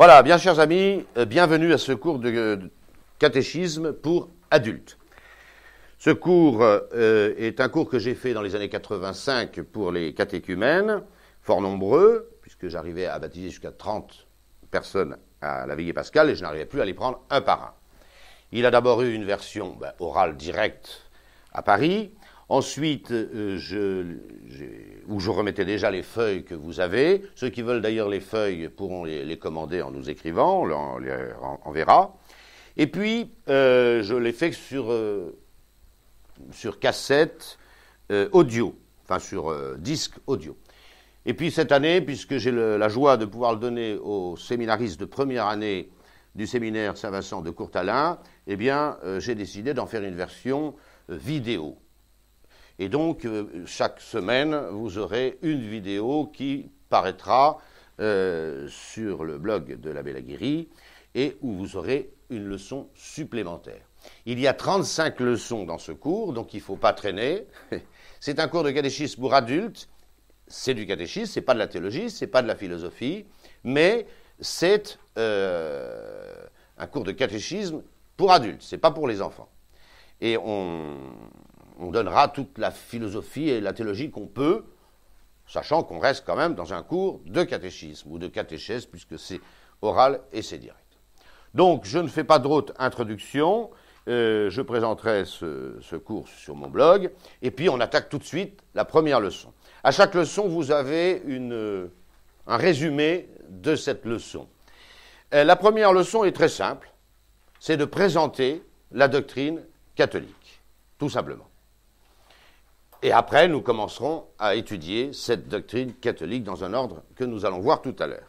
Voilà, bien chers amis, euh, bienvenue à ce cours euh, de catéchisme pour adultes. Ce cours euh, est un cours que j'ai fait dans les années 85 pour les catéchumènes, fort nombreux, puisque j'arrivais à baptiser jusqu'à 30 personnes à la veillée pascale et je n'arrivais plus à les prendre un par un. Il a d'abord eu une version bah, orale directe à Paris, Ensuite, euh, je, où je remettais déjà les feuilles que vous avez. Ceux qui veulent d'ailleurs les feuilles pourront les, commander en nous écrivant, on verra. les Et puis, euh, je l'ai fait sur, euh, sur cassette audio, enfin sur disque audio. Et puis cette année, puisque j'ai la joie de pouvoir le donner aux séminaristes de première année du séminaire Saint-Vincent de Courtalin, eh bien, j'ai décidé d'en faire une version vidéo. Et donc, euh, chaque semaine, vous aurez une vidéo qui paraîtra euh, sur le blog de la Bellaguerie et où vous aurez une leçon supplémentaire. Il y a 35 leçons dans ce cours, donc il ne faut pas traîner. C'est un cours de catéchisme pour adultes. C'est du catéchisme, c'est pas de la théologie, c'est pas de la philosophie, mais c'est euh, un cours de catéchisme pour adultes, c'est pas pour les enfants. Et on, on donnera toute la philosophie et la théologie qu'on peut, sachant qu'on reste quand même dans un cours de catéchisme ou de catéchèse, puisque c'est oral et c'est direct. Donc, je ne fais pas d'autre introduction. Euh, je présenterai ce, cours sur mon blog. Et puis, on attaque tout de suite la première leçon. À chaque leçon, vous avez une, un résumé de cette leçon. Euh, la première leçon est très simple. C'est de présenter la doctrine catholique, tout simplement. Et après, nous commencerons à étudier cette doctrine catholique dans un ordre que nous allons voir tout à l'heure.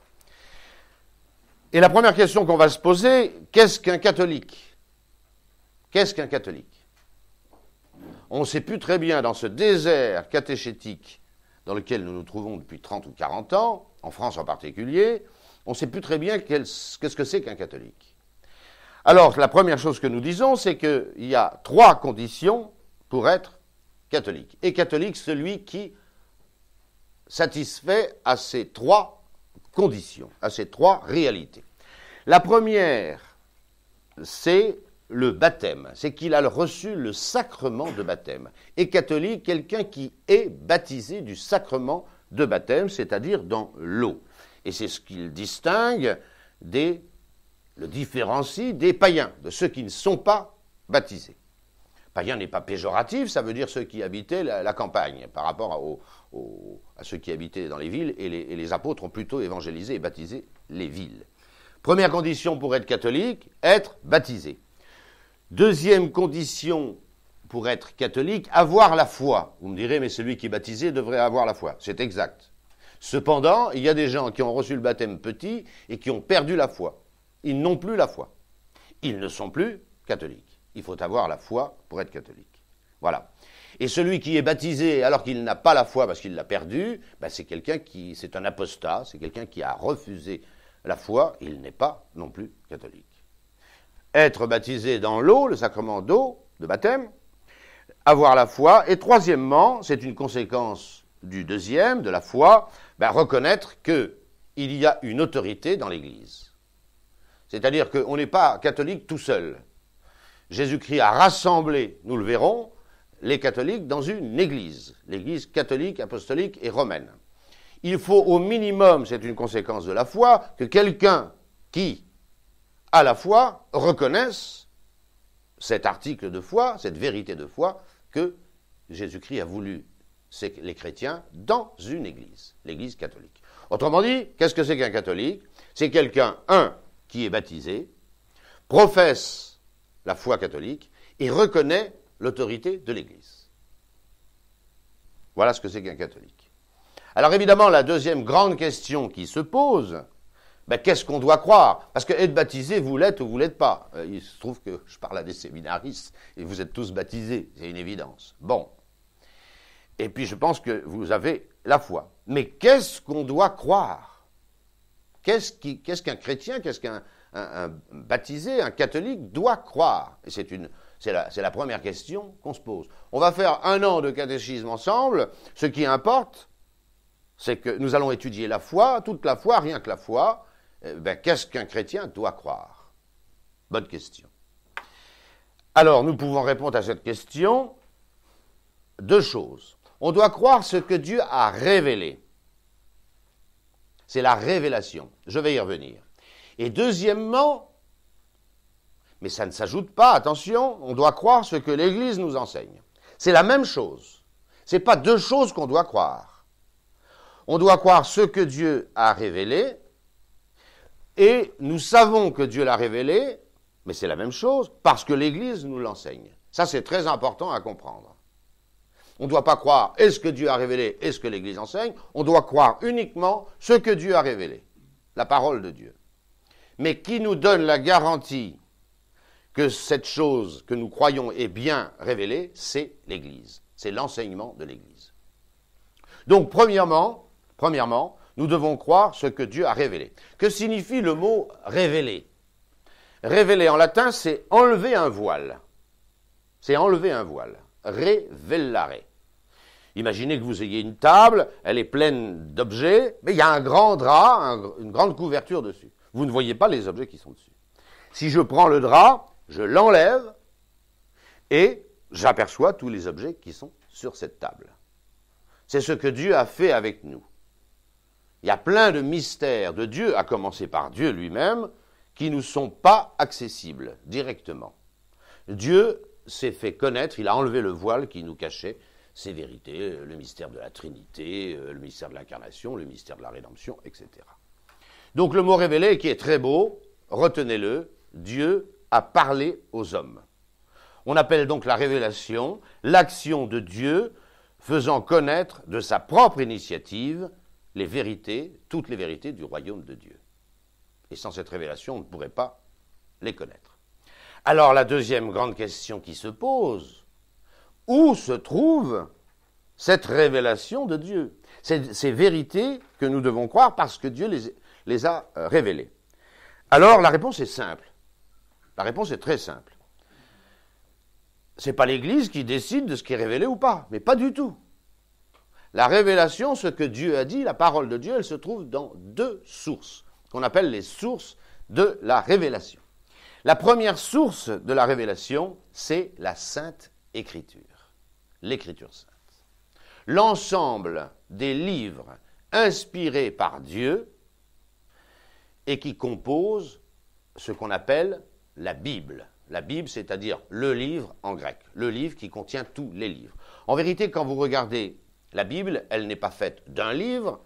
Et la première question qu'on va se poser, qu'est-ce qu'un catholique Qu'est-ce qu'un catholique On ne sait plus très bien dans ce désert catéchétique dans lequel nous nous trouvons depuis 30 ou 40 ans, en France en particulier, on ne sait plus très bien qu'est-ce que c'est qu'un catholique. Alors, la première chose que nous disons, c'est qu'il y a trois conditions pour être catholique. Et catholique, celui qui satisfait à ces trois conditions, à ces trois réalités. La première, c'est le baptême, c'est qu'il a reçu le sacrement de baptême. Et catholique, quelqu'un qui est baptisé du sacrement de baptême, c'est-à-dire dans l'eau. Et c'est ce qu'il distingue des, le différencie des païens, de ceux qui ne sont pas baptisés. Païen n'est pas péjoratif, ça veut dire ceux qui habitaient la, campagne, par rapport à, ceux qui habitaient dans les villes, et les, et les apôtres ont plutôt évangélisé et baptisé les villes. Première condition pour être catholique, être baptisé. Deuxième condition pour être catholique, avoir la foi. Vous me direz, mais celui qui est baptisé devrait avoir la foi. C'est exact. Cependant, il y a des gens qui ont reçu le baptême petit et qui ont perdu la foi. Ils n'ont plus la foi. Ils ne sont plus catholiques. Il faut avoir la foi pour être catholique. Voilà. Et celui qui est baptisé alors qu'il n'a pas la foi parce qu'il l'a perdue, ben, c'est quelqu'un qui, c'est un apostat, c'est quelqu'un qui a refusé la foi, il n'est pas non plus catholique. Être baptisé dans l'eau, le sacrement d'eau, de baptême, avoir la foi, et troisièmement, c'est une conséquence du deuxième, de la foi, ben, reconnaître qu'il y a une autorité dans l'Église. C'est-à-dire qu'on n'est pas catholique tout seul. Jésus-Christ a rassemblé, nous le verrons, les catholiques dans une église, l'église catholique, apostolique et romaine. Il faut au minimum, c'est une conséquence de la foi, que quelqu'un qui à la foi reconnaisse cet article de foi, cette vérité de foi que Jésus-Christ a voulu c'est les chrétiens dans une église, l'église catholique. Autrement dit, qu'est-ce que c'est qu'un catholique C'est quelqu'un, un, qui est baptisé, professe la foi catholique et reconnaît l'autorité de l'Église. Voilà ce que c'est qu'un catholique. Alors évidemment, la deuxième grande question qui se pose, ben, qu'est-ce qu'on doit croire Parce que être baptisé, vous l'êtes ou vous l'êtes pas. Euh, il se trouve que je parle à des séminaristes et vous êtes tous baptisés, c'est une évidence. Bon. Et puis je pense que vous avez la foi. Mais qu'est-ce qu'on doit croire Qu'est-ce qu'un chrétien Qu'est-ce qu'un un, baptisé, un catholique doit croire C'est la, première question qu'on se pose. On va faire un an de catéchisme ensemble. Ce qui importe, c'est que nous allons étudier la foi, toute la foi, rien que la foi. Eh ben, qu'est-ce qu'un chrétien doit croire Bonne question. Alors, nous pouvons répondre à cette question deux choses. On doit croire ce que Dieu a révélé. C'est la révélation. Je vais y revenir. Et deuxièmement, mais ça ne s'ajoute pas, attention, on doit croire ce que l'Église nous enseigne. C'est la même chose. Ce n'est pas deux choses qu'on doit croire. On doit croire ce que Dieu a révélé, et nous savons que Dieu l'a révélé, mais c'est la même chose, parce que l'Église nous l'enseigne. Ça, c'est très important à comprendre. On ne doit pas croire est ce que Dieu a révélé est ce que l'Église enseigne, on doit croire uniquement ce que Dieu a révélé, la parole de Dieu. Mais qui nous donne la garantie que cette chose que nous croyons est bien révélée, c'est l'Église, c'est l'enseignement de l'Église. Donc premièrement, premièrement, nous devons croire ce que Dieu a révélé. Que signifie le mot révélé Révélé en latin, c'est enlever un voile. C'est enlever un voile. Révélare. Imaginez que vous ayez une table, elle est pleine d'objets, mais il y a un grand drap, une grande couverture dessus. Vous ne voyez pas les objets qui sont dessus. Si je prends le drap, je l'enlève et j'aperçois tous les objets qui sont sur cette table. C'est ce que Dieu a fait avec nous. Il y a plein de mystères de Dieu, à commencer par Dieu lui-même, qui ne nous sont pas accessibles directement. Dieu s'est fait connaître, il a enlevé le voile qui nous cachait ses vérités, euh, le mystère de la Trinité, euh, le mystère de l'incarnation, le mystère de la rédemption, etc. Donc le mot révélé, qui est très beau, retenez-le, Dieu a parlé aux hommes. On appelle donc la révélation l'action de Dieu faisant connaître de sa propre initiative les vérités, toutes les vérités du royaume de Dieu. Et sans cette révélation, on ne pourrait pas les connaître. Alors la deuxième grande question qui se pose, où se trouve cette révélation de Dieu ces, vérités que nous devons croire parce que Dieu les, les a euh, révélés Alors la réponse est simple. La réponse est très simple. n'est pas l'Église qui décide de ce qui est révélé ou pas, mais pas du tout. La révélation, ce que Dieu a dit, la parole de Dieu, elle se trouve dans deux sources, qu'on appelle les sources de la révélation. La première source de la révélation, c'est la Sainte Écriture, l'Écriture sainte. L'ensemble des livres inspirés par Dieu et qui compose ce qu'on appelle la Bible. La Bible, c'est-à-dire le livre en grec, le livre qui contient tous les livres. En vérité, quand vous regardez la Bible, elle n'est pas faite d'un livre,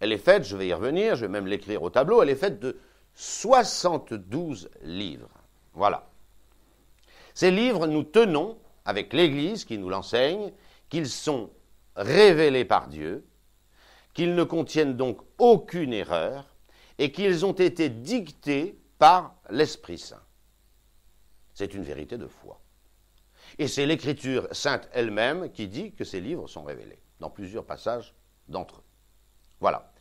elle est faite, je vais y revenir, je vais même l'écrire au tableau, elle est faite de 72 livres. Voilà. Ces livres, nous tenons, avec l'Église qui nous l'enseigne, qu'ils sont révélés par Dieu, qu'ils ne contiennent donc aucune erreur, et qu'ils ont été dictés par l'Esprit Saint. C'est une vérité de foi. Et c'est l'Écriture sainte elle-même qui dit que ces livres sont révélés, dans plusieurs passages d'entre eux. Voilà.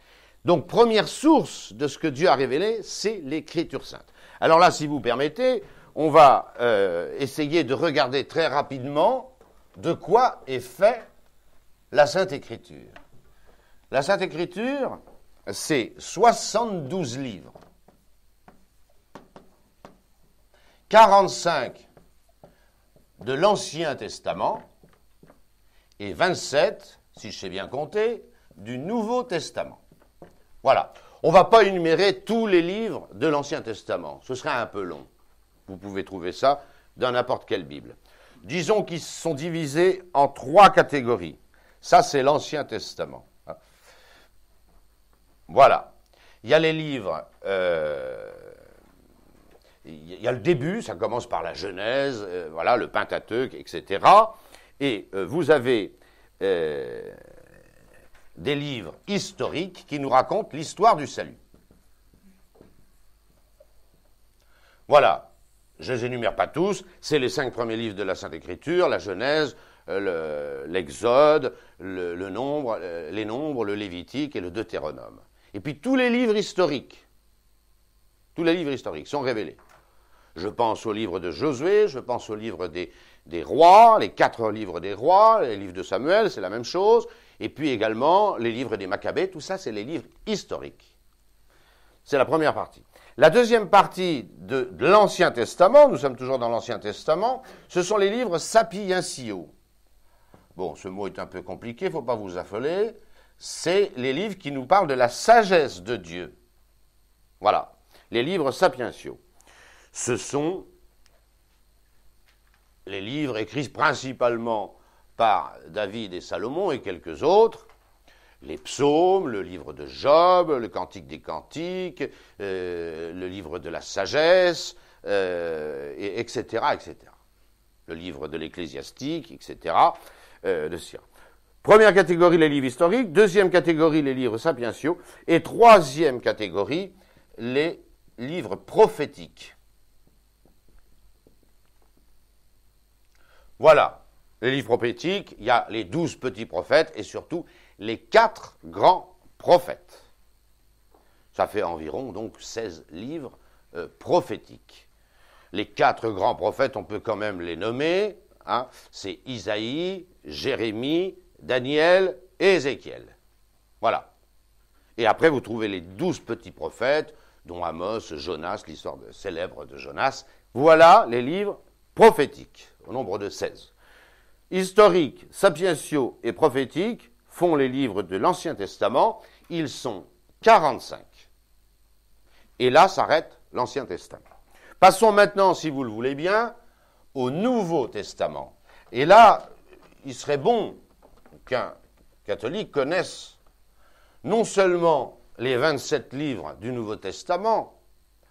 Donc, première source de ce que Dieu a révélé, c'est l'Écriture sainte. Alors là, si vous permettez, on va euh, essayer de regarder très rapidement de quoi est fait la Sainte Écriture. La Sainte Écriture, c'est 72 livres. 45 de l'Ancien Testament et 27, si je sais bien compter, du Nouveau Testament. Voilà. On ne va pas énumérer tous les livres de l'Ancien Testament. Ce serait un peu long. Vous pouvez trouver ça dans n'importe quelle Bible. Disons qu'ils sont divisés en trois catégories. Ça, c'est l'Ancien Testament. Voilà. Il y a les livres. Euh, il y a le début, ça commence par la Genèse, euh, voilà, le Pentateuque, etc. Et euh, vous avez des livres historiques qui nous racontent l'histoire du salut. Voilà. Je les énumère pas tous. C'est les cinq premiers livres de la Sainte Écriture, la Genèse, l'Exode, le, nombre, les nombres, le Lévitique et le Deutéronome. Et puis tous les livres historiques, tous les livres historiques sont révélés. Je pense au livre de Josué, je pense au livre des, rois, les quatre livres des rois, les livres de Samuel, c'est la même chose, et puis également les livres des Maccabées, tout ça c'est les livres historiques. C'est la première partie. La deuxième partie de, l'Ancien Testament, nous sommes toujours dans l'Ancien Testament, ce sont les livres Sapiensio. Bon, ce mot est un peu compliqué, il ne faut pas vous affoler c'est les livres qui nous parlent de la sagesse de Dieu. Voilà, les livres sapientiaux. Ce sont les livres écrits principalement par David et Salomon et quelques autres, les psaumes, le livre de Job, le cantique des cantiques, euh, le livre de la sagesse, etc., euh, etc. Le livre de l'ecclésiastique, etc., euh, de Première catégorie, les livres historiques. Deuxième catégorie, les livres sapientiaux. Et troisième catégorie, les livres prophétiques. Voilà. Les livres prophétiques, il y a les douze petits prophètes et surtout les quatre grands prophètes. Ça fait environ donc 16 livres euh, prophétiques. Les quatre grands prophètes, on peut quand même les nommer. Hein. c'est Isaïe, Jérémie, Daniel et Ézéchiel. Voilà. Et après, vous trouvez les douze petits prophètes, dont Amos, Jonas, l'histoire célèbre de Jonas. Voilà les livres prophétiques, au nombre de 16. Historiques, sapientiaux et prophétiques font les livres de l'Ancien Testament. Ils sont 45. Et là s'arrête l'Ancien Testament. Passons maintenant, si vous le voulez bien, au Nouveau Testament. Et là, il serait bon qu'un catholique connaisse non seulement les 27 livres du Nouveau Testament,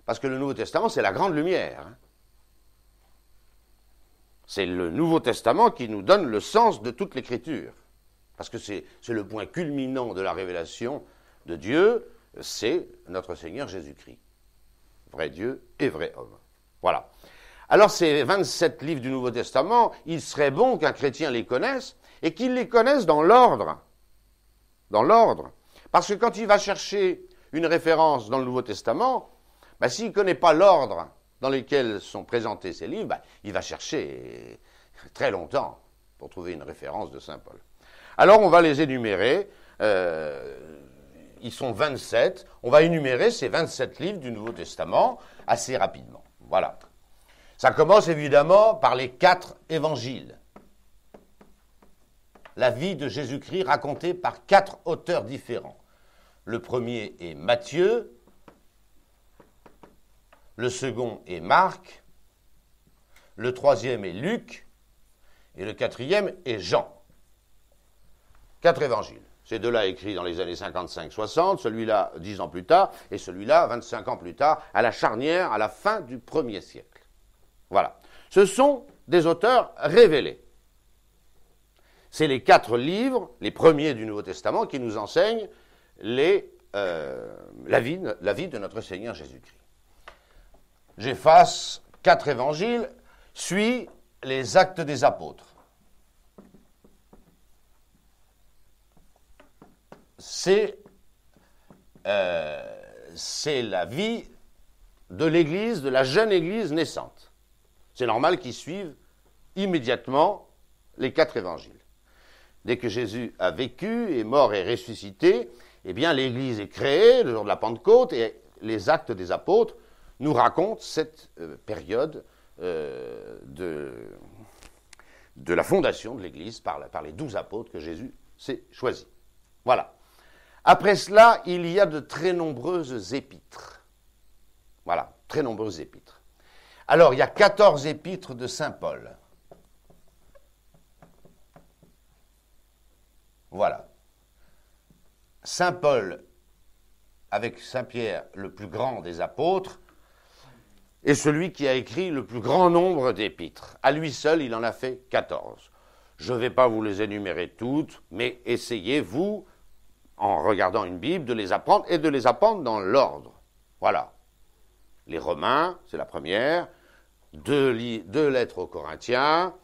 parce que le Nouveau Testament, c'est la grande lumière. Hein. C'est le Nouveau Testament qui nous donne le sens de toute l'Écriture, parce que c'est le point culminant de la révélation de Dieu, c'est notre Seigneur Jésus-Christ, vrai Dieu et vrai homme. Voilà. Alors ces 27 livres du Nouveau Testament, il serait bon qu'un chrétien les connaisse, et qu'ils les connaissent dans l'ordre. Dans l'ordre. Parce que quand il va chercher une référence dans le Nouveau Testament, bah, s'il ne connaît pas l'ordre dans lequel sont présentés ces livres, bah, il va chercher très longtemps pour trouver une référence de Saint Paul. Alors on va les énumérer. Euh, ils sont 27. On va énumérer ces 27 livres du Nouveau Testament assez rapidement. Voilà. Ça commence évidemment par les quatre évangiles la vie de Jésus-Christ racontée par quatre auteurs différents. Le premier est Matthieu, le second est Marc, le troisième est Luc, et le quatrième est Jean. Quatre évangiles. Ces deux-là écrits dans les années 55-60, celui-là dix ans plus tard, et celui-là 25 ans plus tard, à la charnière, à la fin du premier siècle. Voilà. Ce sont des auteurs révélés. C'est les quatre livres, les premiers du Nouveau Testament, qui nous enseignent euh, la, vie, de notre Seigneur Jésus-Christ. J'efface quatre évangiles, suis les actes des apôtres. Euh, c'est la vie de l'Église, de la jeune Église naissante. C'est normal qu'ils suivent immédiatement les quatre évangiles. Dès que Jésus a vécu, est mort et ressuscité, eh bien l'Église est créée le jour de la Pentecôte et les actes des apôtres nous racontent cette euh, période euh, de, de, la fondation de l'Église par, par les douze apôtres que Jésus s'est choisi. Voilà. Après cela, il y a de très nombreuses épîtres. Voilà, très nombreuses épîtres. Alors, il y a 14 épîtres de Saint Paul. Voilà. Saint Paul, avec Saint Pierre, le plus grand des apôtres, est celui qui a écrit le plus grand nombre d'épîtres. À lui seul, il en a fait 14. Je ne vais pas vous les énumérer toutes, mais essayez, vous, en regardant une Bible, de les apprendre et de les apprendre dans l'ordre. Voilà. Les Romains, c'est la première, deux lettres aux Corinthiens,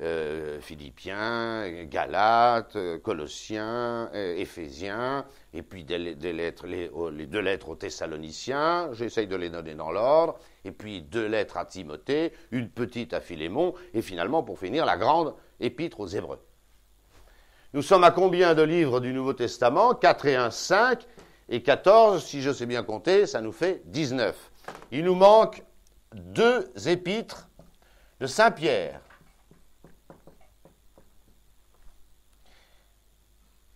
euh, Philippiens, Galates, euh, Colossiens, euh, Éphésiens, et puis oh, les, deux lettres aux Thessaloniciens, j'essaye de les donner dans l'ordre, et puis deux lettres à Timothée, une petite à Philémon, et finalement, pour finir, la grande épître aux Hébreux. Nous sommes à combien de livres du Nouveau Testament 4 et 1, 5 et 14, si je sais bien compter, ça nous fait 19. Il nous manque deux épîtres de Saint-Pierre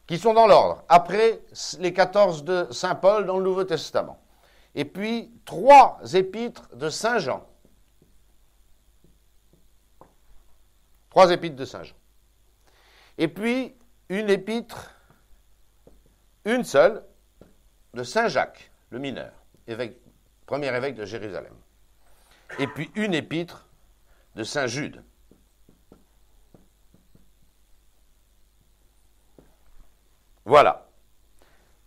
qui sont dans l'ordre, après les 14 de Saint Paul dans le Nouveau Testament. Et puis trois épîtres de Saint Jean. Trois épîtres de Saint Jean. Et puis une épître, une seule, de Saint Jacques, le mineur, évêque, premier évêque de Jérusalem. Et puis une épître de Saint Jude. Voilà.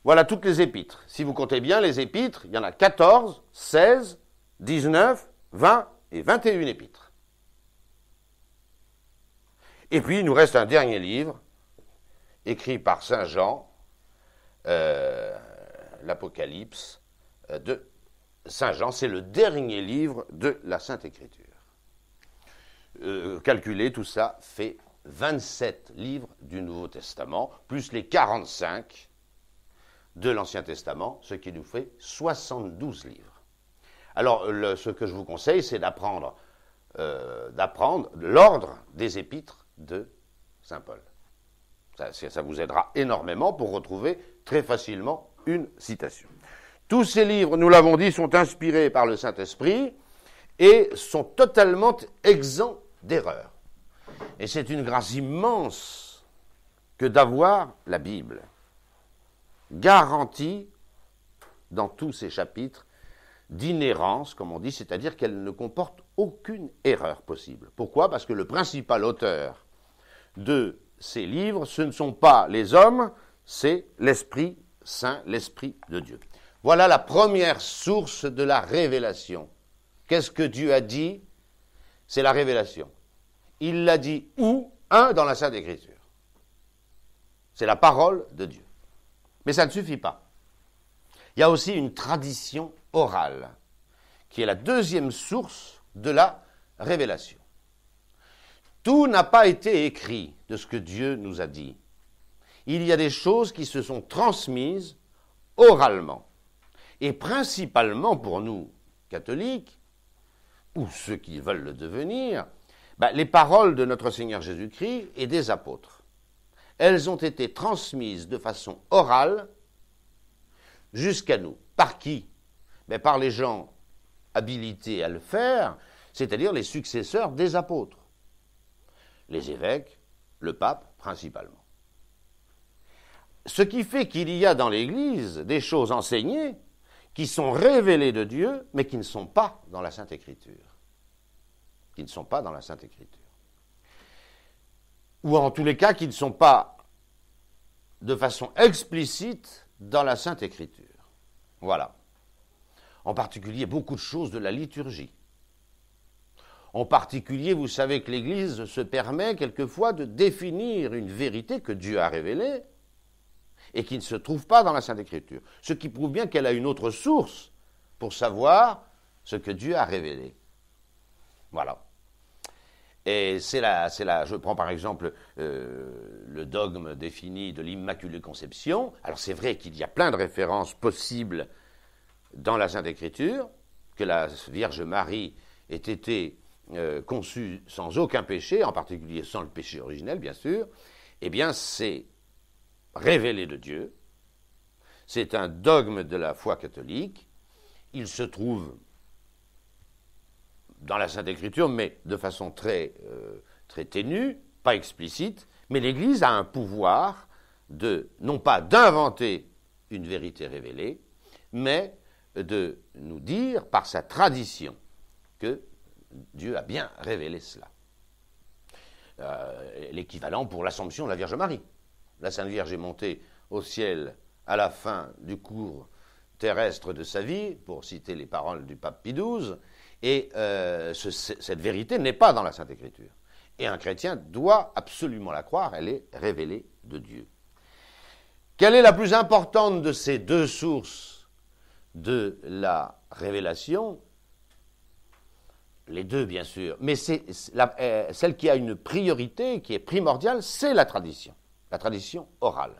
Voilà toutes les épîtres. Si vous comptez bien, les épîtres, il y en a 14, 16, 19, 20 et 21 épîtres. Et puis, il nous reste un dernier livre, écrit par Saint Jean, euh, l'Apocalypse euh, de Saint Jean. C'est le dernier livre de la Sainte Écriture. Euh, calculer tout ça fait 27 livres du Nouveau Testament, plus les 45 de l'Ancien Testament, ce qui nous fait 72 livres. Alors, ce que je vous conseille, c'est euh, d'apprendre l'ordre des épîtres de Saint Paul. Ça, ça vous aidera énormément pour retrouver très facilement une citation. Tous ces livres, nous l'avons dit, sont inspirés par le Saint-Esprit et sont totalement exempts d'erreurs. Et c'est une grâce immense que d'avoir la Bible, garantie dans tous ses chapitres d'inhérence, comme on dit, c'est-à-dire qu'elle ne comporte aucune erreur possible. Pourquoi Parce que le principal auteur de ces livres, ce ne sont pas les hommes, c'est l'Esprit Saint, l'Esprit de Dieu. Voilà la première source de la révélation. Qu'est-ce que Dieu a dit C'est la révélation il l'a dit où Un dans la Sainte Écriture. C'est la parole de Dieu. Mais ça ne suffit pas. Il y a aussi une tradition orale, qui est la deuxième source de la révélation. Tout n'a pas été écrit de ce que Dieu nous a dit. Il y a des choses qui se sont transmises oralement. Et principalement pour nous, catholiques, ou ceux qui veulent le devenir, bah, les paroles de notre Seigneur Jésus-Christ et des apôtres, elles ont été transmises de façon orale jusqu'à nous. Par qui Par les gens habilités à le faire, c'est-à-dire les successeurs des apôtres, les évêques, le pape principalement. Ce qui fait qu'il y a dans l'Église des choses enseignées qui sont révélées de Dieu, mais qui ne sont pas dans la Sainte Écriture ne sont pas dans la Sainte Écriture. Ou en tous les cas qui ne sont pas de façon explicite dans la Sainte Écriture. Voilà. En particulier beaucoup de choses de la liturgie. En particulier, vous savez que l'Église se permet quelquefois de définir une vérité que Dieu a révélée et qui ne se trouve pas dans la Sainte Écriture. Ce qui prouve bien qu'elle a une autre source pour savoir ce que Dieu a révélé. Voilà. Et c'est là, c'est là, je prends par exemple euh, le dogme défini de l'Immaculée Conception. Alors c'est vrai qu'il y a plein de références possibles dans la Sainte Écriture, que la Vierge Marie ait été euh, conçue sans aucun péché, en particulier sans le péché originel bien sûr, eh bien c'est révélé de Dieu, c'est un dogme de la foi catholique, il se trouve dans la Sainte Écriture, mais de façon très, euh, très ténue, pas explicite, mais l'Église a un pouvoir de, non pas d'inventer une vérité révélée, mais de nous dire par sa tradition que Dieu a bien révélé cela. Euh, l'équivalent pour l'Assomption de la Vierge Marie. La Sainte Vierge est montée au ciel à la fin du cours terrestre de sa vie, pour citer les paroles du pape Pie XII, et euh, cette vérité n'est pas dans la Sainte Écriture. Et un chrétien doit absolument la croire, elle est révélée de Dieu. Quelle est la plus importante de ces deux sources de la révélation Les deux, bien sûr. Mais c'est euh, celle qui a une priorité, qui est primordiale, c'est la tradition, la tradition orale.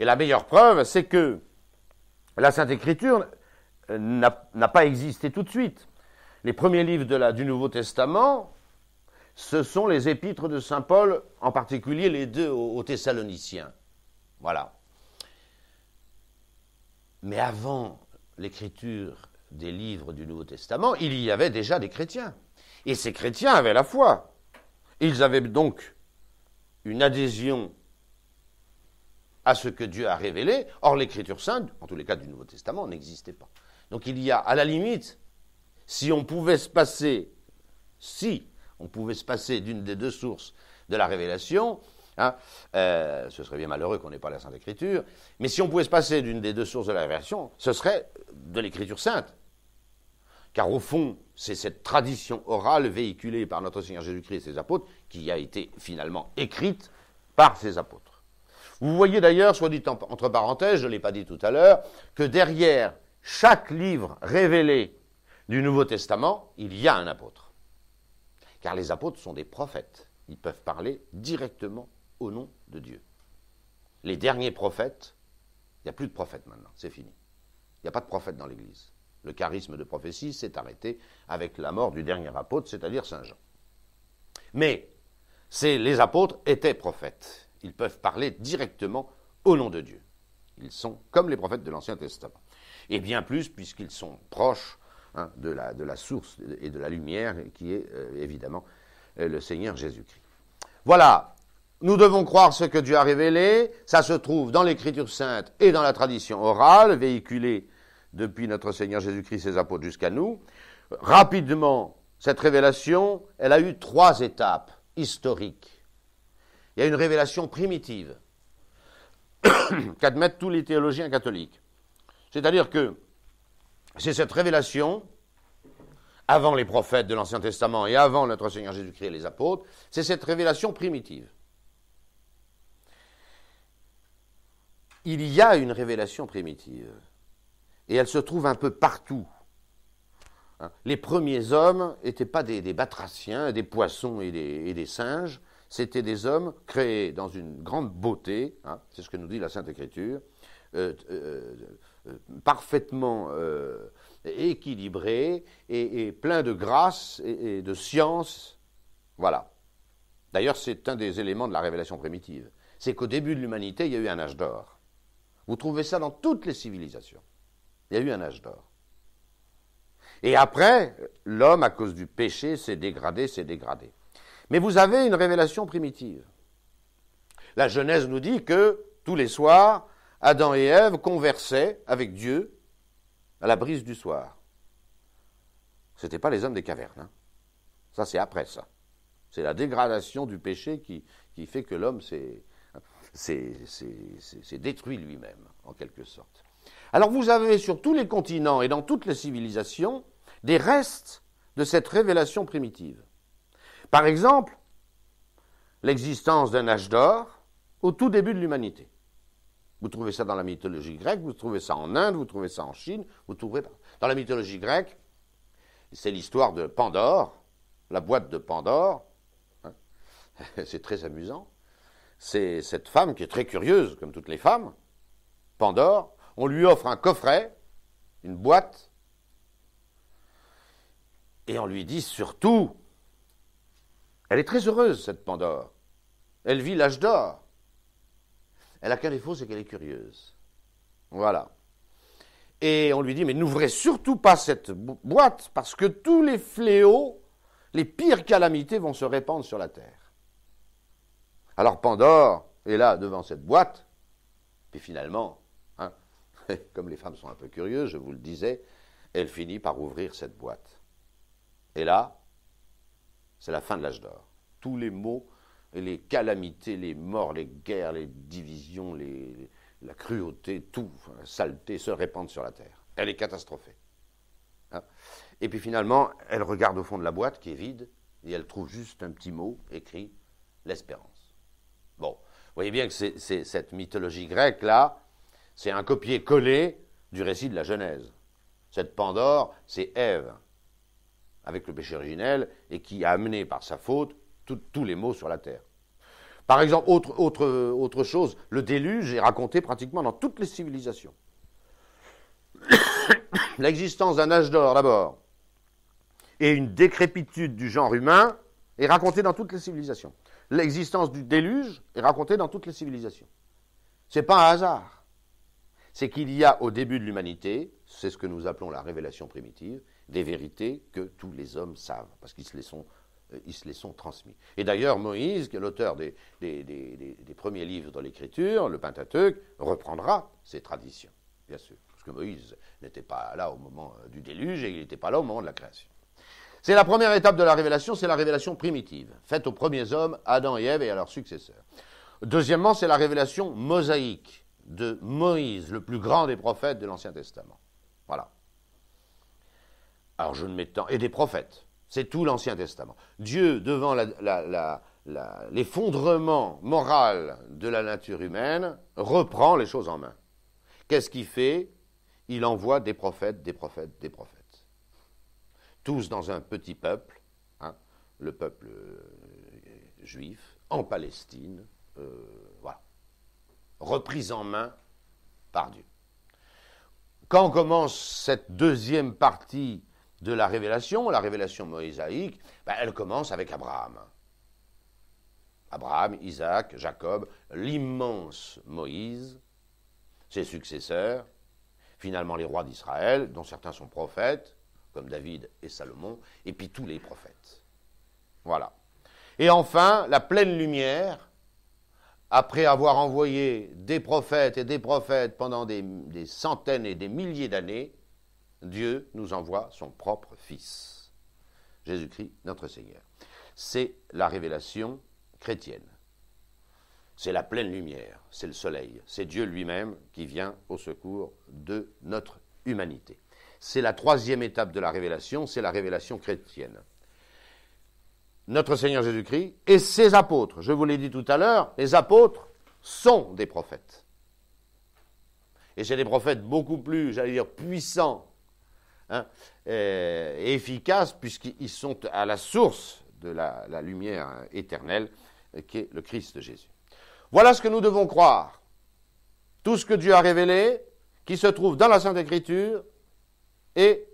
Et la meilleure preuve, c'est que la Sainte Écriture n'a pas existé tout de suite. Les premiers livres du Nouveau Testament, ce sont les épîtres de Saint Paul, en particulier les deux aux, aux Thessaloniciens. Voilà. Mais avant l'écriture des livres du Nouveau Testament, il y avait déjà des chrétiens. Et ces chrétiens avaient la foi. Ils avaient donc une adhésion à ce que Dieu a révélé. Or, l'écriture sainte, en tous les cas du Nouveau Testament, n'existait pas. Donc il y a, à la limite, si on pouvait se passer, si on pouvait se passer d'une des deux sources de la révélation, hein, euh, ce serait bien malheureux qu'on n'ait pas la Sainte Écriture, mais si on pouvait se passer d'une des deux sources de la révélation, ce serait de l'Écriture sainte. Car au fond, c'est cette tradition orale véhiculée par notre Seigneur Jésus-Christ et ses apôtres qui a été finalement écrite par ses apôtres. Vous voyez d'ailleurs, soit dit entre parenthèses, je ne l'ai pas dit tout à l'heure, que derrière chaque livre révélé du Nouveau Testament, il y a un apôtre. Car les apôtres sont des prophètes. Ils peuvent parler directement au nom de Dieu. Les derniers prophètes, il n'y a plus de prophètes maintenant, c'est fini. Il n'y a pas de prophètes dans l'Église. Le charisme de prophétie s'est arrêté avec la mort du dernier apôtre, c'est-à-dire Saint Jean. Mais les apôtres étaient prophètes. Ils peuvent parler directement au nom de Dieu. Ils sont comme les prophètes de l'Ancien Testament et bien plus puisqu'ils sont proches hein, de, la, source et de la lumière qui est euh, évidemment euh, le Seigneur Jésus-Christ. Voilà, nous devons croire ce que Dieu a révélé, ça se trouve dans l'Écriture sainte et dans la tradition orale, véhiculée depuis notre Seigneur Jésus-Christ et ses apôtres jusqu'à nous. Rapidement, cette révélation, elle a eu trois étapes historiques. Il y a une révélation primitive qu'admettent tous les théologiens catholiques. C'est-à-dire que c'est cette révélation, avant les prophètes de l'Ancien Testament et avant notre Seigneur Jésus-Christ et les apôtres, c'est cette révélation primitive. Il y a une révélation primitive, et elle se trouve un peu partout. Hein. Les premiers hommes n'étaient pas des, batraciens, des poissons et des, singes, c'était des hommes créés dans une grande beauté, hein. c'est ce que nous dit la Sainte Écriture, euh, euh, euh, parfaitement euh, équilibré et, plein de grâce et, et de science. Voilà. D'ailleurs, c'est un des éléments de la révélation primitive. C'est qu'au début de l'humanité, il y a eu un âge d'or. Vous trouvez ça dans toutes les civilisations. Il y a eu un âge d'or. Et après, l'homme, à cause du péché, s'est dégradé, s'est dégradé. Mais vous avez une révélation primitive. La Genèse nous dit que tous les soirs, Adam et Ève conversaient avec Dieu à la brise du soir. Ce n'étaient pas les hommes des cavernes. Hein. Ça, c'est après ça. C'est la dégradation du péché qui, qui fait que l'homme s'est détruit lui-même, en quelque sorte. Alors vous avez sur tous les continents et dans toutes les civilisations des restes de cette révélation primitive. Par exemple, l'existence d'un âge d'or au tout début de l'humanité. Vous trouvez ça dans la mythologie grecque, vous trouvez ça en Inde, vous trouvez ça en Chine, vous trouvez dans la mythologie grecque, c'est l'histoire de Pandore, la boîte de Pandore. Hein. c'est très amusant. C'est cette femme qui est très curieuse, comme toutes les femmes, Pandore. On lui offre un coffret, une boîte, et on lui dit surtout, elle est très heureuse, cette Pandore. Elle vit l'âge d'or. Elle a qu'un défaut, c'est qu'elle est curieuse. Voilà. Et on lui dit, mais n'ouvrez surtout pas cette boîte, parce que tous les fléaux, les pires calamités vont se répandre sur la terre. Alors Pandore est là devant cette boîte, puis finalement, hein, comme les femmes sont un peu curieuses, je vous le disais, elle finit par ouvrir cette boîte. Et là, c'est la fin de l'âge d'or. Tous les maux les calamités, les morts, les guerres, les divisions, la cruauté, tout, saleté se répandent sur la terre. Elle est catastrophée. Hein. et puis finalement, elle regarde au fond de la boîte qui est vide et elle trouve juste un petit mot écrit l'espérance. Bon, vous voyez bien que c'est cette mythologie grecque-là, c'est un copier-coller du récit de la Genèse. Cette Pandore, c'est Ève, avec le péché originel, et qui, a amené par sa faute, tous les maux sur la terre. Par exemple, autre, autre, autre chose, le déluge est raconté pratiquement dans toutes les civilisations. L'existence d'un âge d'or d'abord et une décrépitude du genre humain est racontée dans toutes les civilisations. L'existence du déluge est racontée dans toutes les civilisations. Ce n'est pas un hasard. C'est qu'il y a au début de l'humanité, c'est ce que nous appelons la révélation primitive, des vérités que tous les hommes savent, parce qu'ils se les sont euh, ils se les sont transmis. Et d'ailleurs, Moïse, l'auteur des, des, premiers livres de l'Écriture, le Pentateuque, reprendra ces traditions, bien sûr, parce que Moïse n'était pas là au moment euh, du déluge et il n'était pas là au moment de la création. C'est la première étape de la révélation, c'est la révélation primitive, faite aux premiers hommes, Adam et Ève et à leurs successeurs. Deuxièmement, c'est la révélation mosaïque de Moïse, le plus grand des prophètes de l'Ancien Testament. Voilà. Alors je ne m'étends. Et des prophètes. C'est tout l'Ancien Testament. Dieu, devant l'effondrement moral de la nature humaine, reprend les choses en main. Qu'est-ce qu'il fait Il envoie des prophètes, des prophètes, des prophètes. Tous dans un petit peuple, hein, le peuple euh, juif, en Palestine, euh, voilà. Reprise en main par Dieu. Quand commence cette deuxième partie de la révélation, la révélation mosaïque, ben, elle commence avec Abraham. Abraham, Isaac, Jacob, l'immense Moïse, ses successeurs, finalement les rois d'Israël, dont certains sont prophètes, comme David et Salomon, et puis tous les prophètes. Voilà. Et enfin, la pleine lumière, après avoir envoyé des prophètes et des prophètes pendant des centaines et des milliers d'années, Dieu nous envoie son propre Fils, Jésus-Christ notre Seigneur. C'est la révélation chrétienne. C'est la pleine lumière, c'est le soleil, c'est Dieu lui-même qui vient au secours de notre humanité. C'est la troisième étape de la révélation, c'est la révélation chrétienne. Notre Seigneur Jésus-Christ et ses apôtres, je vous l'ai dit tout à l'heure, les apôtres sont des prophètes. Et c'est des prophètes beaucoup plus, j'allais dire, puissants Hein, euh, efficaces puisqu'ils sont à la source de la, lumière éternelle qui est le Christ de Jésus. Voilà ce que nous devons croire. Tout ce que Dieu a révélé, qui se trouve dans la Sainte Écriture et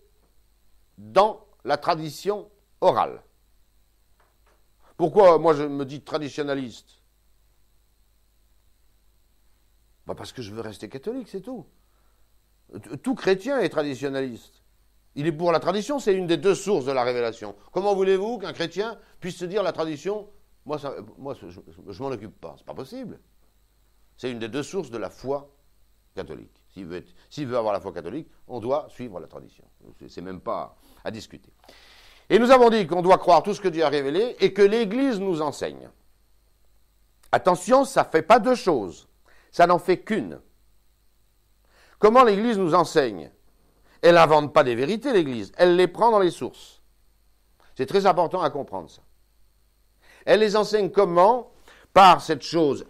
dans la tradition orale. Pourquoi moi je me dis traditionnaliste bah, Parce que je veux rester catholique, c'est tout. Tout chrétien est traditionnaliste. Il est pour la tradition, c'est une des deux sources de la révélation. Comment voulez-vous qu'un chrétien puisse se dire la tradition Moi, moi je, ne m'en occupe pas. C'est pas possible. C'est une des deux sources de la foi catholique. S'il veut, s'il veut avoir la foi catholique, on doit suivre la tradition. C'est même pas à discuter. Et nous avons dit qu'on doit croire tout ce que Dieu a révélé et que l'Église nous enseigne. Attention, ça ne fait pas deux choses, ça n'en fait qu'une. Comment l'Église nous enseigne elle n'invente pas des vérités, l'Église. Elle les prend dans les sources. C'est très important à comprendre ça. Elle les enseigne comment Par cette chose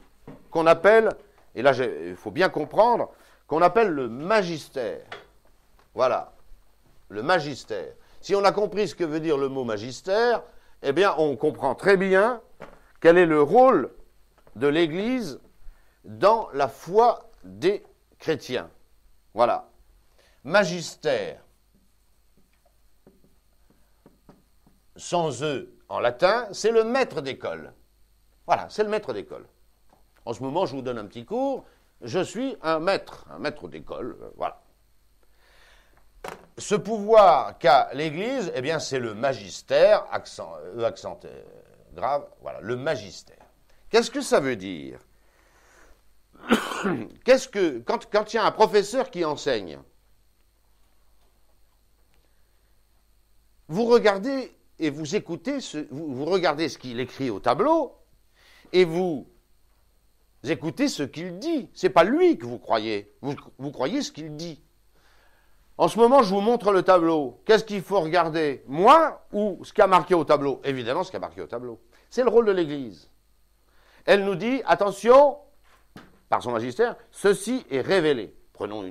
qu'on appelle, et là il faut bien comprendre, qu'on appelle le magistère. Voilà, le magistère. Si on a compris ce que veut dire le mot magistère, eh bien on comprend très bien quel est le rôle de l'Église dans la foi des chrétiens. Voilà magistère. Sans E en latin, c'est le maître d'école. Voilà, c'est le maître d'école. En ce moment, je vous donne un petit cours. Je suis un maître, un maître d'école. Euh, voilà. Ce pouvoir qu'a l'Église, eh bien, c'est le magistère, accent, E grave, voilà, le magistère. Qu'est-ce que ça veut dire Qu'est-ce que, quand, quand il y a un professeur qui enseigne, vous regardez et vous écoutez, ce, vous, regardez ce qu'il écrit au tableau et vous écoutez ce qu'il dit. Ce n'est pas lui que vous croyez. Vous, croyez ce qu'il dit. En ce moment, je vous montre le tableau. Qu'est-ce qu'il faut regarder Moi ou ce qui a marqué au tableau Évidemment, ce qui a marqué au tableau. C'est le rôle de l'Église. Elle nous dit, attention, par son magistère, ceci est révélé. Prenons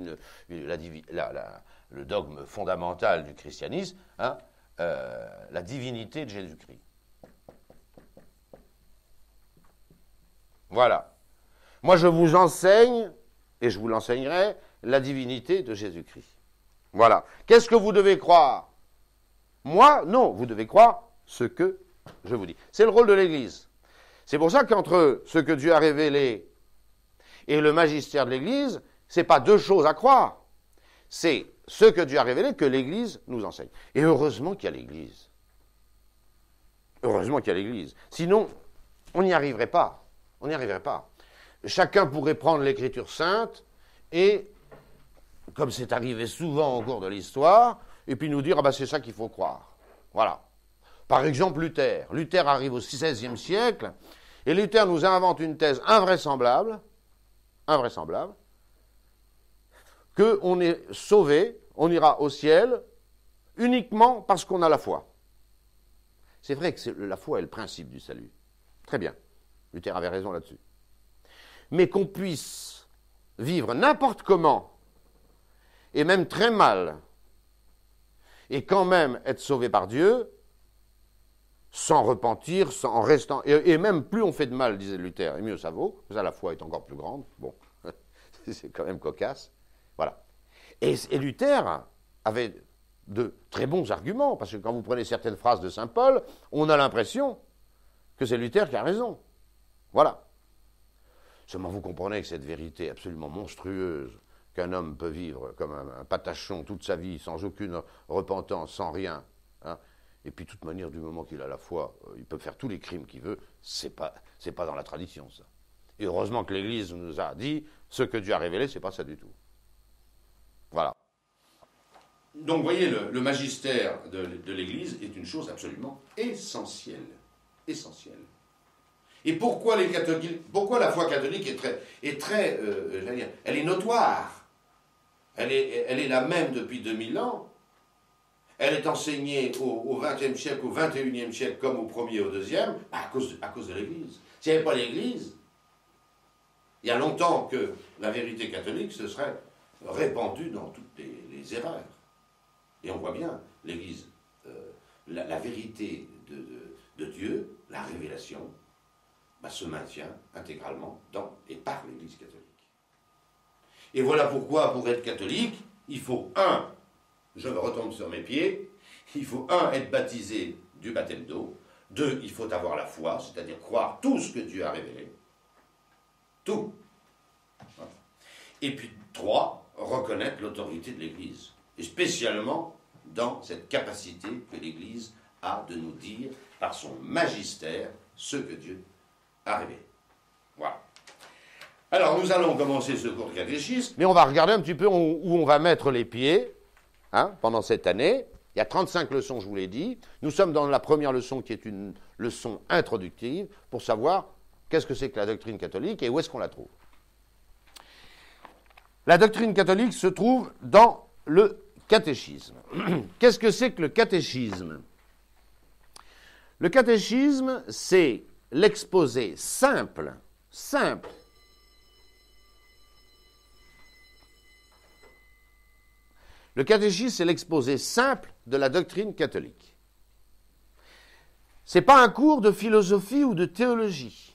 le dogme fondamental du christianisme. Hein, euh, la divinité de Jésus-Christ. Voilà. Moi, je vous enseigne, et je vous l'enseignerai, la divinité de Jésus-Christ. Voilà. Qu'est-ce que vous devez croire Moi Non, vous devez croire ce que je vous dis. C'est le rôle de l'Église. C'est pour ça qu'entre ce que Dieu a révélé et le magistère de l'Église, ce n'est pas deux choses à croire. C'est ce que Dieu a révélé, que l'Église nous enseigne. Et heureusement qu'il y a l'Église. Heureusement qu'il y a l'Église. Sinon, on n'y arriverait pas. On n'y arriverait pas. Chacun pourrait prendre l'Écriture sainte et, comme c'est arrivé souvent au cours de l'histoire, et puis nous dire, ah ben c'est ça qu'il faut croire. Voilà. Par exemple, Luther. Luther arrive au XVIe siècle, et Luther nous invente une thèse invraisemblable, invraisemblable, qu'on est sauvé, on ira au ciel uniquement parce qu'on a la foi. C'est vrai que la foi est le principe du salut. Très bien. Luther avait raison là-dessus. Mais qu'on puisse vivre n'importe comment, et même très mal, et quand même être sauvé par Dieu, sans repentir, sans, restant. Et, même plus on fait de mal, disait Luther, et mieux ça vaut. Ça, la foi est encore plus grande. Bon, c'est quand même cocasse. Et, Luther avait de très bons arguments, parce que quand vous prenez certaines phrases de Saint Paul, on a l'impression que c'est Luther qui a raison. Voilà. Seulement vous comprenez que cette vérité absolument monstrueuse qu'un homme peut vivre comme un, patachon toute sa vie, sans aucune repentance, sans rien, hein. et puis de toute manière, du moment qu'il a la foi, euh, il peut faire tous les crimes qu'il veut, c'est pas, c'est pas dans la tradition ça. Et heureusement que l'Église nous a dit, ce que Dieu a révélé, c'est pas ça du tout. Voilà. Donc, vous voyez, le, magistère de, l'Église est une chose absolument essentielle. Essentielle. Et pourquoi les catholiques, pourquoi la foi catholique est très, est très euh, euh, elle est notoire. Elle est, elle est la même depuis 2000 ans. Elle est enseignée au XXe siècle, au XXIe siècle, comme au premier et au deuxième, à cause à cause de l'Église. S'il n'y avait pas l'Église, il y a longtemps que la vérité catholique, ce serait répandu dans toutes les, erreurs. Et on voit bien l'Église, euh, la, vérité de, Dieu, la révélation, bah, se maintient intégralement dans et par l'Église catholique. Et voilà pourquoi, pour être catholique, il faut, un, je me retombe sur mes pieds, il faut, un, être baptisé du baptême d'eau, deux, il faut avoir la foi, c'est-à-dire croire tout ce que Dieu a révélé, tout. Et puis, trois, reconnaître l'autorité de l'Église, et spécialement dans cette capacité que l'Église a de nous dire par son magistère ce que Dieu a révélé. Voilà. Alors nous allons commencer ce cours de catéchisme. Mais on va regarder un petit peu où, on va mettre les pieds hein, pendant cette année. Il y a 35 leçons, je vous l'ai dit. Nous sommes dans la première leçon qui est une leçon introductive pour savoir qu'est-ce que c'est que la doctrine catholique et où est-ce qu'on la trouve. La doctrine catholique se trouve dans le catéchisme. Qu'est-ce que c'est que le catéchisme Le catéchisme, c'est l'exposé simple, simple Le catéchisme, c'est l'exposé simple de la doctrine catholique. Ce n'est pas un cours de philosophie ou de théologie.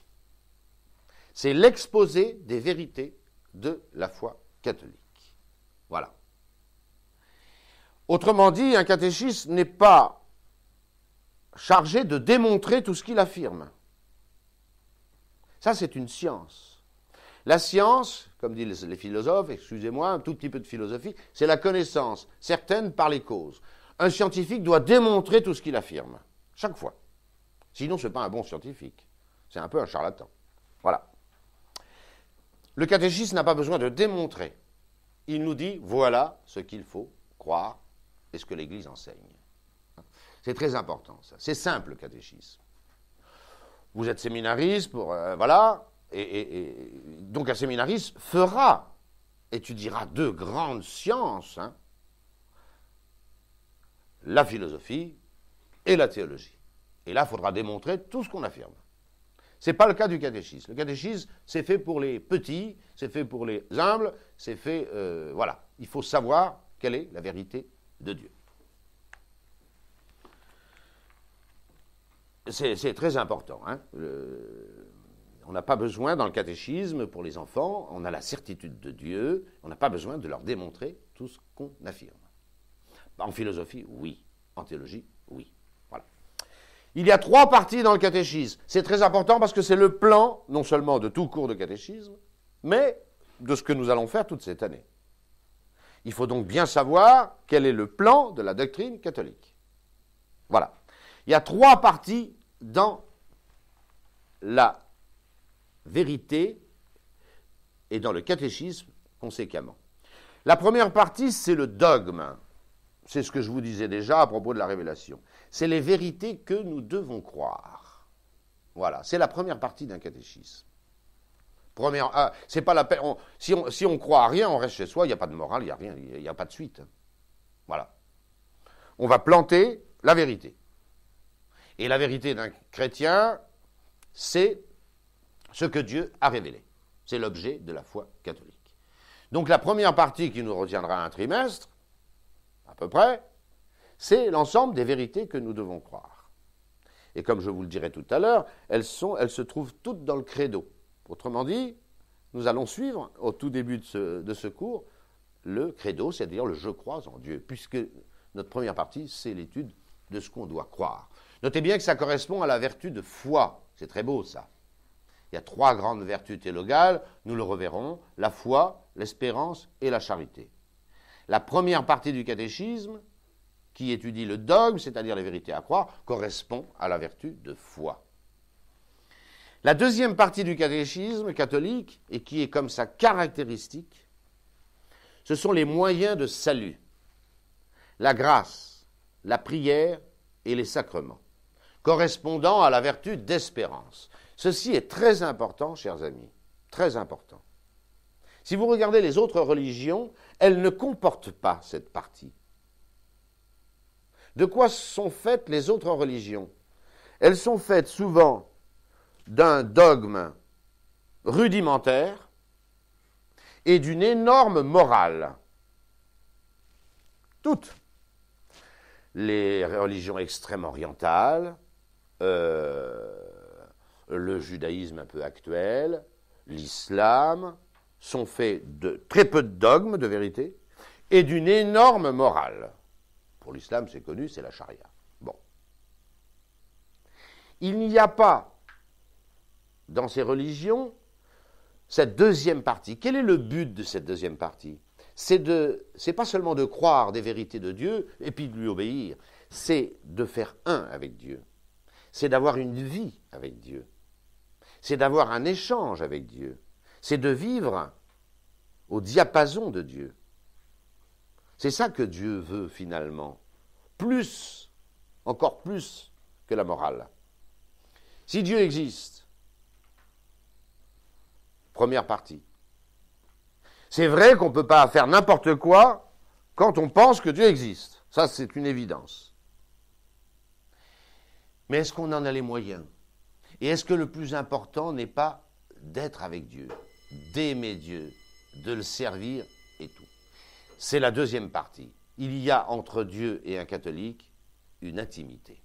C'est l'exposé des vérités de la foi catholique. Voilà. Autrement dit, un catéchiste n'est pas chargé de démontrer tout ce qu'il affirme. Ça, c'est une science. La science, comme disent les philosophes, excusez-moi, un tout petit peu de philosophie, c'est la connaissance, certaine par les causes. Un scientifique doit démontrer tout ce qu'il affirme, chaque fois. Sinon, ce n'est pas un bon scientifique. C'est un peu un charlatan. Voilà. Le catéchisme n'a pas besoin de démontrer. Il nous dit voilà ce qu'il faut croire et ce que l'Église enseigne. C'est très important, ça. C'est simple, le catéchisme. Vous êtes séminariste, pour, euh, voilà, et, donc un séminariste fera, étudiera deux grandes sciences, hein, la philosophie et la théologie. Et là, il faudra démontrer tout ce qu'on affirme. Ce n'est pas le cas du catéchisme. Le catéchisme, c'est fait pour les petits, c'est fait pour les humbles, c'est fait. Euh, voilà. Il faut savoir quelle est la vérité de Dieu. C'est très important. Hein. on n'a pas besoin, dans le catéchisme, pour les enfants, on a la certitude de Dieu, on n'a pas besoin de leur démontrer tout ce qu'on affirme. En philosophie, oui. En théologie, oui. Il y a trois parties dans le catéchisme. C'est très important parce que c'est le plan, non seulement de tout cours de catéchisme, mais de ce que nous allons faire toute cette année. Il faut donc bien savoir quel est le plan de la doctrine catholique. Voilà. Il y a trois parties dans la vérité et dans le catéchisme conséquemment. La première partie, c'est le dogme. C'est ce que je vous disais déjà à propos de la révélation. C'est les vérités que nous devons croire. Voilà, c'est la première partie d'un catéchisme. Première, ah, c'est pas la peine. si, on, si on croit à rien, on reste chez soi. Il n'y a pas de morale, il n'y a rien, il n'y a pas de suite. Voilà. On va planter la vérité. Et la vérité d'un chrétien, c'est ce que Dieu a révélé. C'est l'objet de la foi catholique. Donc la première partie qui nous retiendra un trimestre, à peu près, c'est l'ensemble des vérités que nous devons croire. Et comme je vous le dirai tout à l'heure, elles, se trouvent toutes dans le credo. Autrement dit, nous allons suivre au tout début de ce, cours le credo, c'est-à-dire le je crois en Dieu, puisque notre première partie, c'est l'étude de ce qu'on doit croire. Notez bien que ça correspond à la vertu de foi. C'est très beau ça. Il y a trois grandes vertus théologales, nous le reverrons, la foi, l'espérance et la charité. La première partie du catéchisme qui étudie le dogme, c'est-à-dire les vérités à croire, correspond à la vertu de foi. La deuxième partie du catéchisme catholique, et qui est comme sa caractéristique, ce sont les moyens de salut, la grâce, la prière et les sacrements, correspondant à la vertu d'espérance. Ceci est très important, chers amis, très important. Si vous regardez les autres religions, elles ne comportent pas cette partie. De quoi sont faites les autres religions Elles sont faites souvent d'un dogme rudimentaire et d'une énorme morale. Toutes. Les religions extrêmes orientales, euh, le judaïsme un peu actuel, l'islam, sont faits de très peu de dogmes de vérité et d'une énorme morale. Pour l'islam, c'est connu, c'est la charia. Bon. Il n'y a pas dans ces religions cette deuxième partie. Quel est le but de cette deuxième partie C'est de c'est pas seulement de croire des vérités de Dieu et puis de lui obéir, c'est de faire un avec Dieu. C'est d'avoir une vie avec Dieu. C'est d'avoir un échange avec Dieu. C'est de vivre au diapason de Dieu. C'est ça que Dieu veut finalement. Plus, encore plus que la morale. Si Dieu existe, première partie. C'est vrai qu'on ne peut pas faire n'importe quoi quand on pense que Dieu existe. Ça, c'est une évidence. Mais est-ce qu'on en a les moyens Et est-ce que le plus important n'est pas d'être avec Dieu, d'aimer Dieu, de le servir c'est la deuxième partie. Il y a entre Dieu et un catholique une intimité.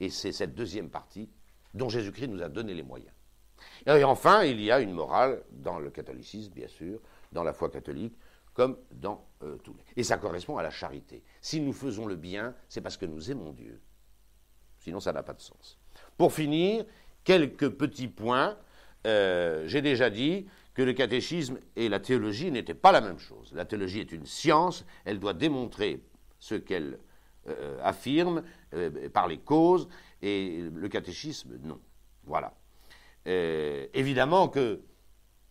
Et c'est cette deuxième partie dont Jésus-Christ nous a donné les moyens. Et enfin, il y a une morale dans le catholicisme, bien sûr, dans la foi catholique, comme dans euh, tous les. Et ça correspond à la charité. Si nous faisons le bien, c'est parce que nous aimons Dieu. Sinon, ça n'a pas de sens. Pour finir, quelques petits points. Euh, j'ai déjà dit, que le catéchisme et la théologie n'étaient pas la même chose. La théologie est une science, elle doit démontrer ce qu'elle euh, affirme euh, par les causes, et le catéchisme, non. Voilà. Euh, évidemment que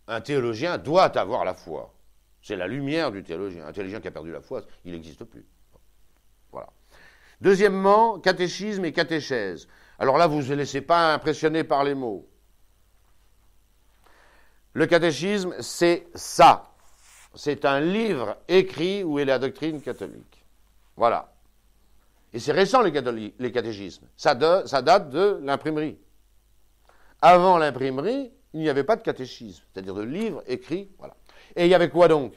un théologien doit avoir la foi. C'est la lumière du théologien. Un théologien qui a perdu la foi, il n'existe plus. Voilà. Deuxièmement, catéchisme et catéchèse. Alors là, vous ne vous laissez pas impressionner par les mots. Le catéchisme, c'est ça. C'est un livre écrit où est la doctrine catholique. Voilà. Et c'est récent, les, catéchismes. Ça, date de l'imprimerie. Avant l'imprimerie, il n'y avait pas de catéchisme, c'est-à-dire de livre écrit. Voilà. Et il y avait quoi donc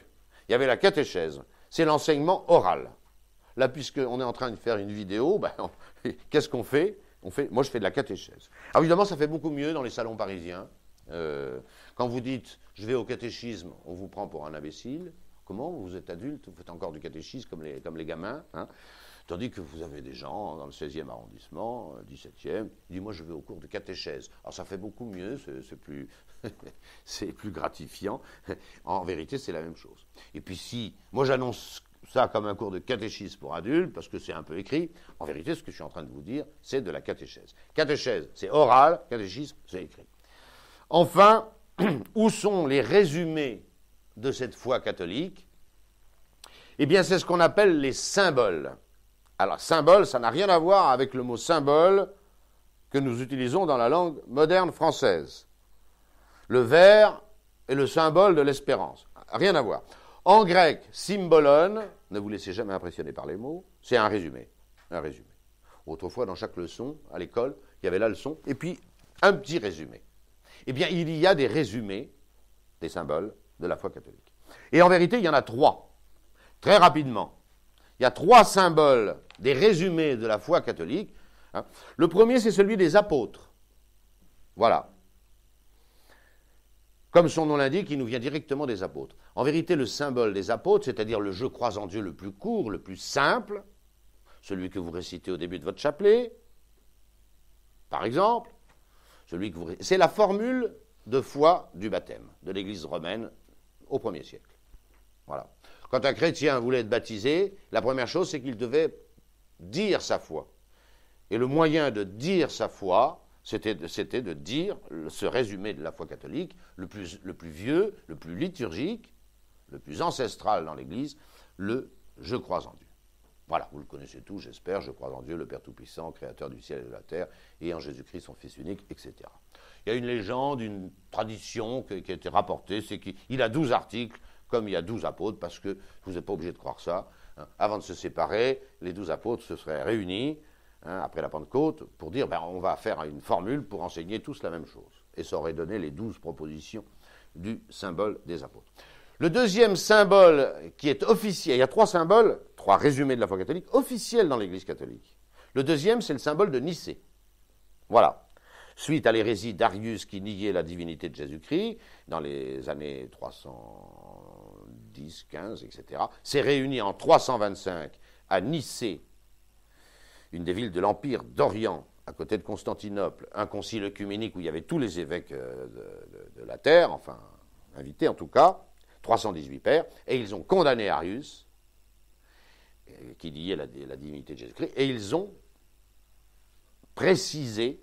Il y avait la catéchèse. C'est l'enseignement oral. Là, puisqu'on est en train de faire une vidéo, ben, qu'est-ce qu'on fait fait, moi, je fais de la catéchèse. Alors, évidemment, ça fait beaucoup mieux dans les salons parisiens. Euh, quand vous dites je vais au catéchisme, on vous prend pour un imbécile. Comment Vous êtes adulte, vous faites encore du catéchisme comme les, comme les gamins. Hein Tandis que vous avez des gens dans le 16e arrondissement, 17e, euh, qui disent Moi, je vais au cours de catéchèse. Alors, ça fait beaucoup mieux, c'est plus, plus gratifiant. en vérité, c'est la même chose. Et puis, si moi j'annonce ça comme un cours de catéchisme pour adultes, parce que c'est un peu écrit, en vérité, ce que je suis en train de vous dire, c'est de la catéchèse. Catéchèse, c'est oral, catéchisme, c'est écrit. Enfin, où sont les résumés de cette foi catholique Eh bien, c'est ce qu'on appelle les symboles. Alors, symbole, ça n'a rien à voir avec le mot symbole que nous utilisons dans la langue moderne française. Le verre est le symbole de l'espérance. Rien à voir. En grec, symbolon, ne vous laissez jamais impressionner par les mots, c'est un résumé. Un résumé. Autrefois, dans chaque leçon, à l'école, il y avait la leçon et puis un petit résumé. Eh bien, il y a des résumés des symboles de la foi catholique. Et en vérité, il y en a trois. Très rapidement, il y a trois symboles des résumés de la foi catholique. Hein. Le premier, c'est celui des apôtres. Voilà. Comme son nom l'indique, il nous vient directement des apôtres. En vérité, le symbole des apôtres, c'est-à-dire le je crois en Dieu le plus court, le plus simple, celui que vous récitez au début de votre chapelet, par exemple, c'est la formule de foi du baptême de l'Église romaine au 1er siècle. Voilà. Quand un chrétien voulait être baptisé, la première chose, c'est qu'il devait dire sa foi. Et le moyen de dire sa foi, c'était de, dire ce résumé de la foi catholique, le plus, le plus vieux, le plus liturgique, le plus ancestral dans l'Église, le je crois en Dieu. Voilà, vous le connaissez tous, j'espère, je crois en Dieu, le Père Tout-Puissant, Créateur du ciel et de la terre, et en Jésus-Christ, son Fils unique, etc. Il y a une légende, une tradition qui, a été rapportée, c'est qu'il a douze articles, comme il y a douze apôtres, parce que vous n'êtes pas obligé de croire ça. Hein. Avant de se séparer, les douze apôtres se seraient réunis, hein, après la Pentecôte, pour dire, ben, on va faire une formule pour enseigner tous la même chose. Et ça aurait donné les douze propositions du symbole des apôtres. Le deuxième symbole qui est officiel, il y a trois symboles, trois résumés de la foi catholique, officiels dans l'Église catholique. Le deuxième, c'est le symbole de Nicée. Voilà. Suite à l'hérésie d'Arius qui niait la divinité de Jésus-Christ, dans les années 310, 15, etc., s'est réuni en 325 à Nicée, une des villes de l'Empire d'Orient, à côté de Constantinople, un concile œcuménique où il y avait tous les évêques euh, de la terre, enfin invités en tout cas, 318 pères, et ils ont condamné Arius, euh, qui liait la, divinité de Jésus-Christ, et ils ont précisé,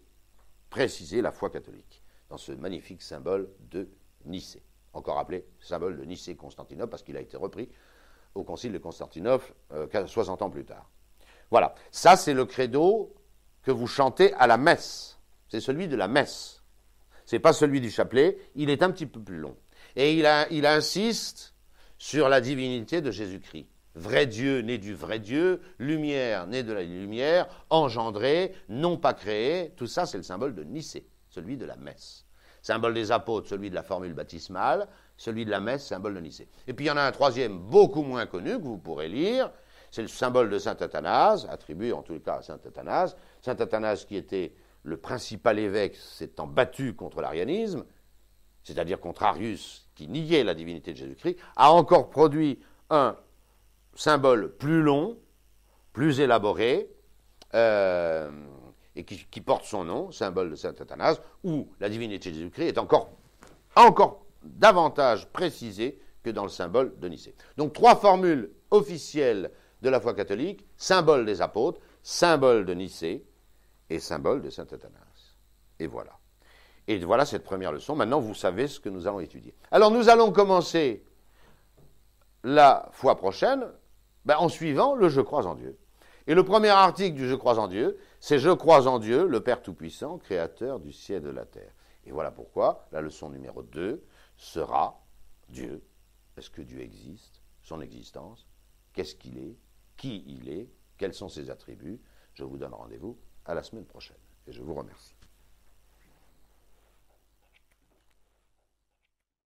la foi catholique dans ce magnifique symbole de Nicée, encore appelé symbole de Nicée-Constantinople, parce qu'il a été repris au concile de Constantinople 60 euh, ans plus tard. Voilà, ça c'est le credo que vous chantez à la messe. C'est celui de la messe. C'est pas celui du chapelet, il est un petit peu plus long. Et il, insiste sur la divinité de Jésus-Christ. Vrai Dieu né du vrai Dieu, lumière née de la lumière, engendré, non pas créé, tout ça c'est le symbole de Nicée, celui de la messe. Symbole des apôtres, celui de la formule baptismale, celui de la messe, symbole de Nicée. Et puis il y en a un troisième beaucoup moins connu que vous pourrez lire, c'est le symbole de Saint Athanase, attribué en tout cas à Saint Athanase. Saint Athanase qui était le principal évêque s'étant battu contre l'arianisme, c'est-à-dire Contrarius, qui niait la divinité de Jésus-Christ, a encore produit un symbole plus long, plus élaboré, euh, et qui, porte son nom, symbole de Saint Athanase, où la divinité de Jésus-Christ est encore, encore davantage précisée que dans le symbole de Nicée. Donc trois formules officielles de la foi catholique, symbole des apôtres, symbole de Nicée et symbole de Saint Athanase. Et voilà. Et voilà cette première leçon. Maintenant, vous savez ce que nous allons étudier. Alors, nous allons commencer la fois prochaine ben, en suivant le Je crois en Dieu. Et le premier article du Je crois en Dieu, c'est Je crois en Dieu, le Père Tout-Puissant, Créateur du ciel et de la terre. Et voilà pourquoi la leçon numéro 2 sera Dieu. Est-ce que Dieu existe Son existence Qu'est-ce qu'il est Qui il est Quels sont ses attributs Je vous donne rendez-vous à la semaine prochaine. Et je vous remercie.